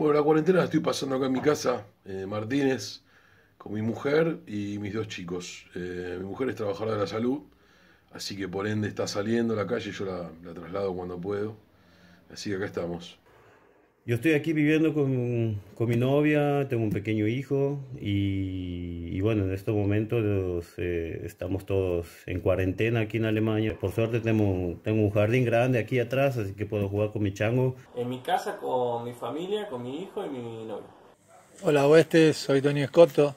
Bueno, la cuarentena la estoy pasando acá en mi casa, eh, Martínez, con mi mujer y mis dos chicos. Eh, mi mujer es trabajadora de la salud, así que por ende está saliendo a la calle, yo la traslado cuando puedo. Así que acá estamos. Yo estoy aquí viviendo con, mi novia, tengo un pequeño hijo y, bueno, en estos momentos eh, estamos todos en cuarentena aquí en Alemania. Por suerte tengo, tengo un jardín grande aquí atrás, así que puedo jugar con mi chango. En mi casa con mi familia, con mi hijo y mi novia. Hola Oeste, soy Tony Escoto.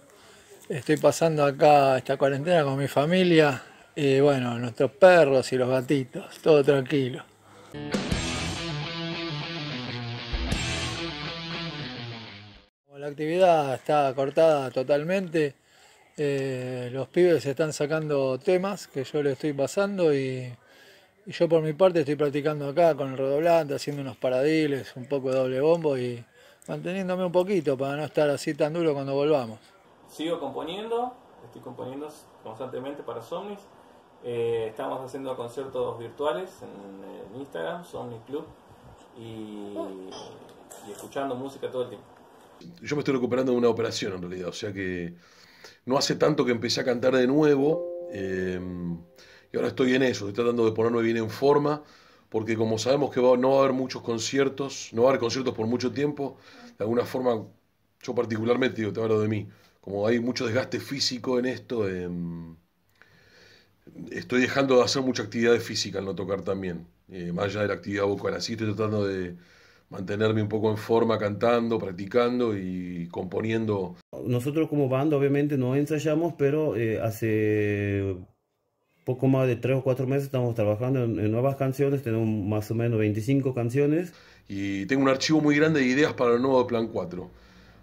Estoy pasando acá esta cuarentena con mi familia y bueno, nuestros perros y los gatitos, todo tranquilo. la actividad está cortada totalmente. Eh, los pibes están sacando temas que yo le estoy pasando y, yo por mi parte estoy practicando acá con el redoblante, haciendo unos paradiles, un poco de doble bombo y manteniéndome un poquito para no estar así tan duro cuando volvamos. Sigo componiendo, estoy componiendo constantemente para Somnis. Eh, estamos haciendo conciertos virtuales en, Instagram, Somnis Club, y escuchando música todo el tiempo yo me estoy recuperando de una operación en realidad, o sea que no hace tanto que empecé a cantar de nuevo em, y ahora estoy en eso, estoy tratando de ponerme bien en forma porque como sabemos que no va a haber muchos conciertos, no va a haber conciertos por mucho tiempo, de alguna forma, yo particularmente, te hablo de mí, como hay mucho desgaste físico en esto, em, estoy dejando de hacer mucha actividad física al no tocar también, eh, más allá de la actividad vocal, así estoy tratando de mantenerme un poco en forma cantando, practicando y componiendo. Nosotros como banda obviamente no ensayamos, pero eh, hace poco más de tres o cuatro meses estamos trabajando en, nuevas canciones, tenemos más o menos 25 canciones. Y tengo un archivo muy grande de ideas para el nuevo Plan 4.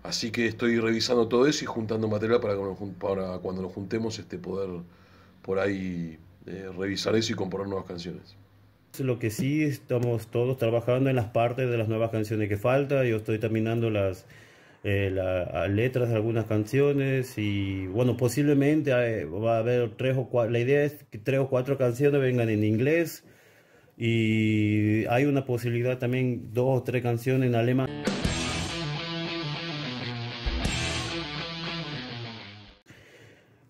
Así que estoy revisando todo eso y juntando material para, cuando nos juntemos este, poder por ahí eh, revisar eso y componer nuevas canciones lo que sí estamos todos trabajando en las partes de las nuevas canciones que falta. Yo estoy terminando las eh, letras de algunas canciones y bueno, posiblemente eh, va a haber tres o cuatro, la idea es que tres o cuatro canciones vengan en inglés y hay una posibilidad también dos o tres canciones en alemán.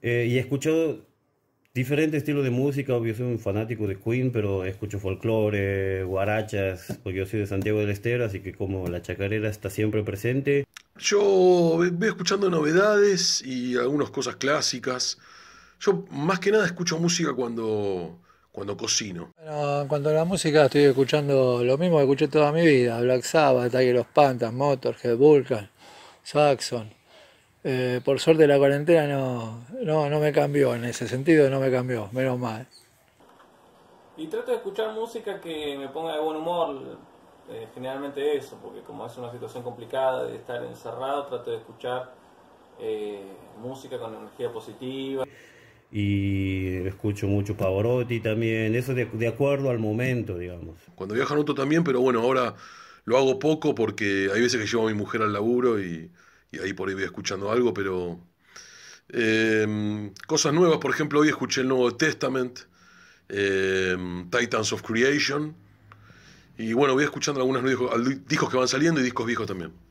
Eh, y escucho diferente estilo de música, obvio soy un fanático de Queen, pero escucho folclore, guarachas, porque yo soy de Santiago del Estero, así que como la chacarera está siempre presente. Yo voy escuchando novedades y algunas cosas clásicas. Yo más que nada escucho música cuando, cuando cocino. Bueno, en cuanto a la música estoy escuchando lo mismo que escuché toda mi vida, Black Sabbath, Tiger Los Pantas, Motorhead, Vulcan, Saxon. Eh, por suerte la cuarentena no, no, no me cambió, en ese sentido no me cambió, menos mal. Y trato de escuchar música que me ponga de buen humor, eh, generalmente eso, porque como es una situación complicada de estar encerrado, trato de escuchar eh, música con energía positiva. Y escucho mucho Pavorotti también, eso de, acuerdo al momento, digamos. Cuando viaja en auto también, pero bueno, ahora lo hago poco porque hay veces que llevo a mi mujer al laburo y y ahí por ahí voy escuchando algo, pero em, cosas nuevas, por ejemplo, hoy escuché el Nuevo Testament, em, Titans of Creation, y bueno, voy escuchando algunos discos que van saliendo y discos viejos también.